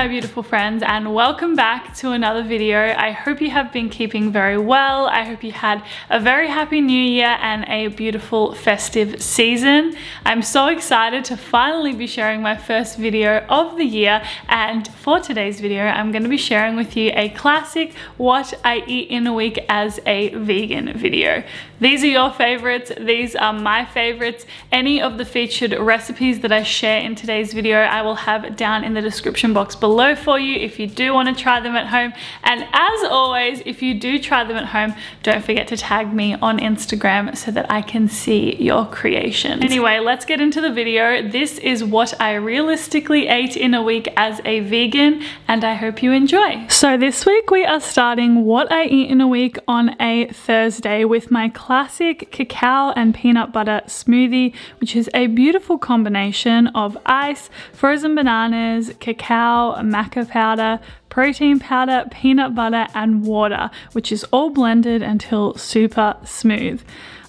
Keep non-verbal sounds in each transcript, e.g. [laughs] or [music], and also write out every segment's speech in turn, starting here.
my beautiful friends and welcome back to another video. I hope you have been keeping very well. I hope you had a very happy new year and a beautiful festive season. I'm so excited to finally be sharing my first video of the year and for today's video I'm going to be sharing with you a classic what I eat in a week as a vegan video. These are your favorites, these are my favorites. Any of the featured recipes that I share in today's video I will have down in the description box below below for you if you do want to try them at home. And as always, if you do try them at home, don't forget to tag me on Instagram so that I can see your creations. Anyway, let's get into the video. This is what I realistically ate in a week as a vegan and I hope you enjoy. So this week we are starting what I eat in a week on a Thursday with my classic cacao and peanut butter smoothie, which is a beautiful combination of ice, frozen bananas, cacao, maca powder, protein powder, peanut butter, and water, which is all blended until super smooth.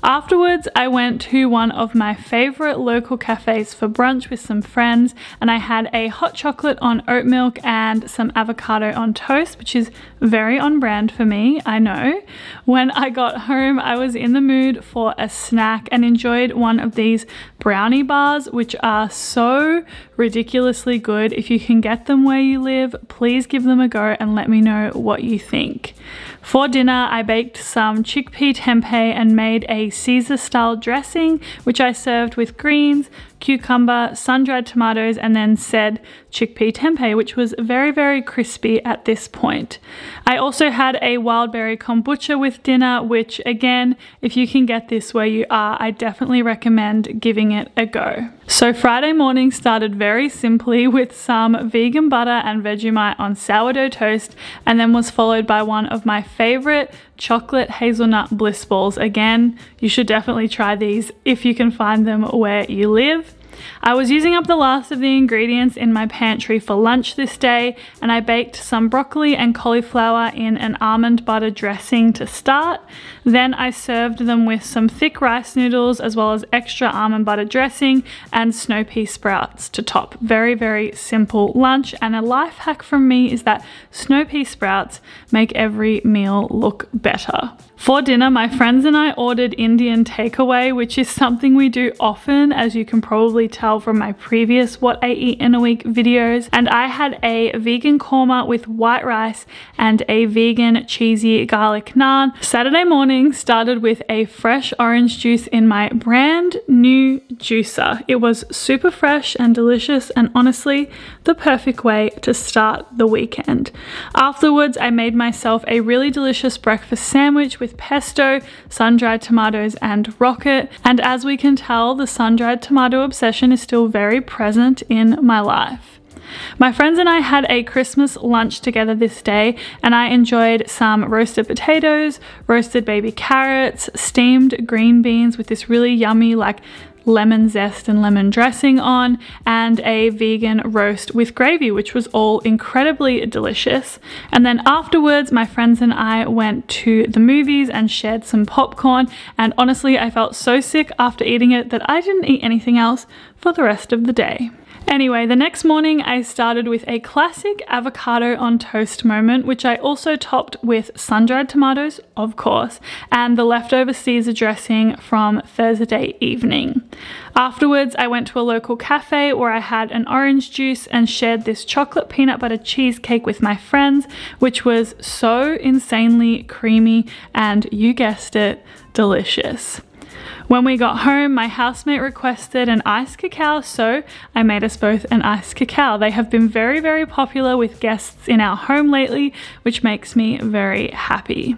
Afterwards, I went to one of my favorite local cafes for brunch with some friends, and I had a hot chocolate on oat milk and some avocado on toast, which is very on brand for me, I know. When I got home, I was in the mood for a snack and enjoyed one of these brownie bars, which are so ridiculously good. If you can get them where you live, please give them a go and let me know what you think. For dinner, I baked some chickpea tempeh and made a Caesar style dressing, which I served with greens, cucumber, sun-dried tomatoes, and then said chickpea tempeh, which was very, very crispy at this point. I also had a wild berry kombucha with dinner, which again, if you can get this where you are, I definitely recommend giving it a go. So Friday morning started very simply with some vegan butter and Vegemite on sourdough toast and then was followed by one of my favorite chocolate hazelnut bliss balls. Again, you should definitely try these if you can find them where you live. I was using up the last of the ingredients in my pantry for lunch this day and I baked some broccoli and cauliflower in an almond butter dressing to start. Then I served them with some thick rice noodles as well as extra almond butter dressing and snow pea sprouts to top. Very, very simple lunch and a life hack from me is that snow pea sprouts make every meal look better. For dinner, my friends and I ordered Indian takeaway, which is something we do often, as you can probably tell from my previous What I Eat in a Week videos. And I had a vegan korma with white rice and a vegan cheesy garlic naan. Saturday morning started with a fresh orange juice in my brand new juicer. It was super fresh and delicious and honestly the perfect way to start the weekend. Afterwards, I made myself a really delicious breakfast sandwich with with pesto, sun-dried tomatoes and rocket. And as we can tell, the sun-dried tomato obsession is still very present in my life. My friends and I had a Christmas lunch together this day, and I enjoyed some roasted potatoes, roasted baby carrots, steamed green beans with this really yummy, like lemon zest and lemon dressing on and a vegan roast with gravy, which was all incredibly delicious. And then afterwards, my friends and I went to the movies and shared some popcorn. And honestly, I felt so sick after eating it that I didn't eat anything else for the rest of the day. Anyway, the next morning I started with a classic avocado on toast moment, which I also topped with sun-dried tomatoes, of course, and the leftover Caesar dressing from Thursday evening. Afterwards, I went to a local cafe where I had an orange juice and shared this chocolate peanut butter cheesecake with my friends, which was so insanely creamy and, you guessed it, delicious. When we got home, my housemate requested an iced cacao, so I made us both an iced cacao. They have been very, very popular with guests in our home lately, which makes me very happy.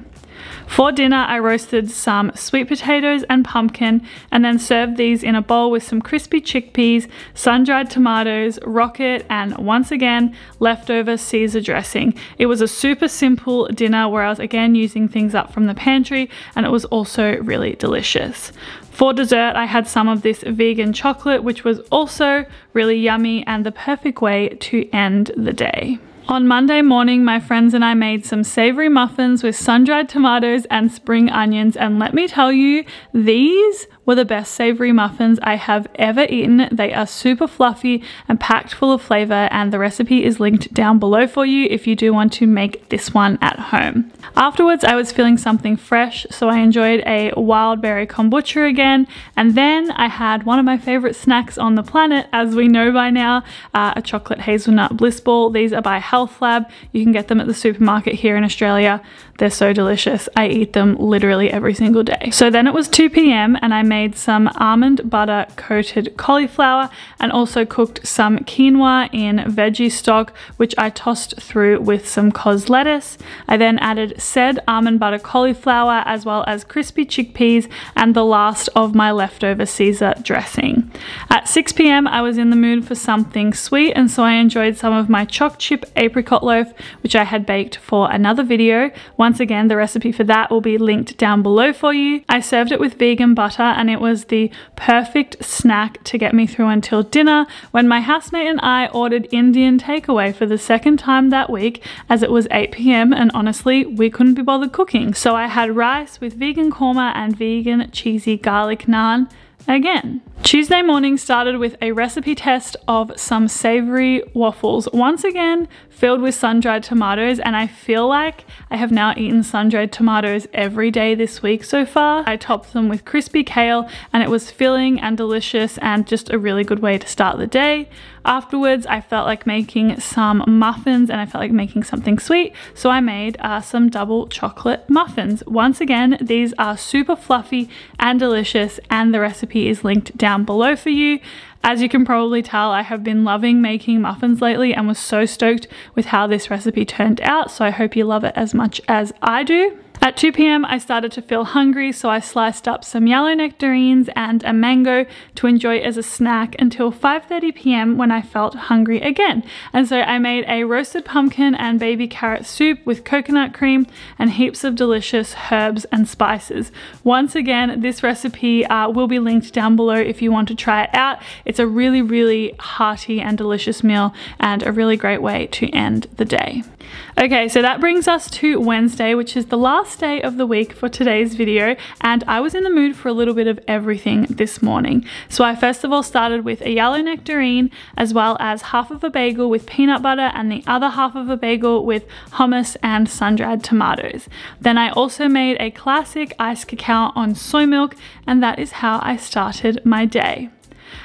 For dinner, I roasted some sweet potatoes and pumpkin and then served these in a bowl with some crispy chickpeas, sun-dried tomatoes, rocket, and once again, leftover Caesar dressing. It was a super simple dinner where I was again using things up from the pantry and it was also really delicious. For dessert, I had some of this vegan chocolate, which was also really yummy and the perfect way to end the day. On Monday morning, my friends and I made some savory muffins with sun dried tomatoes and spring onions, and let me tell you, these were the best savory muffins I have ever eaten. They are super fluffy and packed full of flavor, and the recipe is linked down below for you if you do want to make this one at home. Afterwards, I was feeling something fresh, so I enjoyed a wild berry kombucha again, and then I had one of my favorite snacks on the planet, as we know by now uh, a chocolate hazelnut bliss ball. These are by Health Lab. You can get them at the supermarket here in Australia. They're so delicious. I eat them literally every single day. So then it was 2 p.m. and I made some almond butter coated cauliflower and also cooked some quinoa in veggie stock, which I tossed through with some cos lettuce. I then added said almond butter cauliflower as well as crispy chickpeas and the last of my leftover Caesar dressing. At 6 p.m. I was in the mood for something sweet and so I enjoyed some of my choc chip apricot loaf, which I had baked for another video. Once again, the recipe for that will be linked down below for you. I served it with vegan butter and it was the perfect snack to get me through until dinner when my housemate and I ordered Indian takeaway for the second time that week as it was 8 p.m. and honestly, we couldn't be bothered cooking. So I had rice with vegan korma and vegan cheesy garlic naan again. Tuesday morning started with a recipe test of some savory waffles, once again filled with sun-dried tomatoes and I feel like I have now eaten sun-dried tomatoes every day this week so far. I topped them with crispy kale and it was filling and delicious and just a really good way to start the day. Afterwards, I felt like making some muffins and I felt like making something sweet, so I made uh, some double chocolate muffins. Once again, these are super fluffy and delicious, and the recipe is linked down below for you. As you can probably tell, I have been loving making muffins lately and was so stoked with how this recipe turned out, so I hope you love it as much as I do. At 2 p.m. I started to feel hungry so I sliced up some yellow nectarines and a mango to enjoy as a snack until 5.30 p.m. when I felt hungry again. And so I made a roasted pumpkin and baby carrot soup with coconut cream and heaps of delicious herbs and spices. Once again, this recipe uh, will be linked down below if you want to try it out. It's a really, really hearty and delicious meal and a really great way to end the day. Okay, so that brings us to Wednesday, which is the last day of the week for today's video, and I was in the mood for a little bit of everything this morning. So I first of all started with a yellow nectarine, as well as half of a bagel with peanut butter and the other half of a bagel with hummus and sun-dried tomatoes. Then I also made a classic iced cacao on soy milk, and that is how I started my day.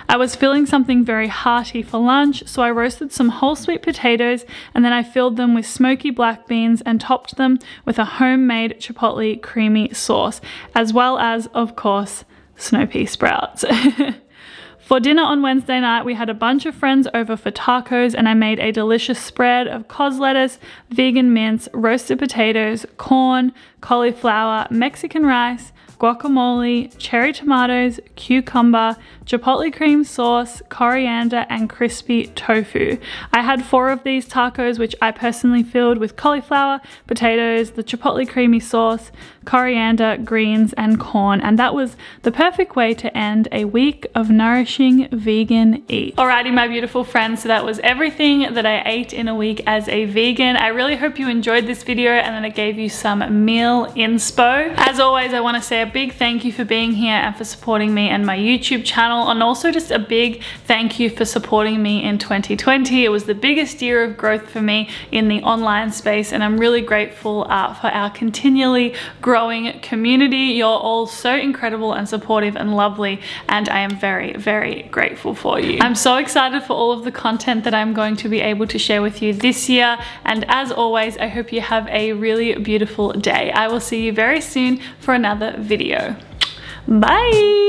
I was feeling something very hearty for lunch, so I roasted some whole sweet potatoes and then I filled them with smoky black beans and topped them with a homemade chipotle creamy sauce, as well as, of course, snow pea sprouts. [laughs] For dinner on Wednesday night, we had a bunch of friends over for tacos, and I made a delicious spread of cos lettuce, vegan mince, roasted potatoes, corn, cauliflower, Mexican rice, guacamole, cherry tomatoes, cucumber, chipotle cream sauce, coriander, and crispy tofu. I had four of these tacos, which I personally filled with cauliflower, potatoes, the chipotle creamy sauce, coriander, greens, and corn. And that was the perfect way to end a week of nourishing vegan eat. Alrighty, my beautiful friends. So that was everything that I ate in a week as a vegan. I really hope you enjoyed this video and that it gave you some meal inspo. As always, I want to say big thank you for being here and for supporting me and my YouTube channel and also just a big thank you for supporting me in 2020. It was the biggest year of growth for me in the online space and I'm really grateful uh, for our continually growing community. You're all so incredible and supportive and lovely and I am very, very grateful for you. I'm so excited for all of the content that I'm going to be able to share with you this year and as always I hope you have a really beautiful day. I will see you very soon for another video video. Bye!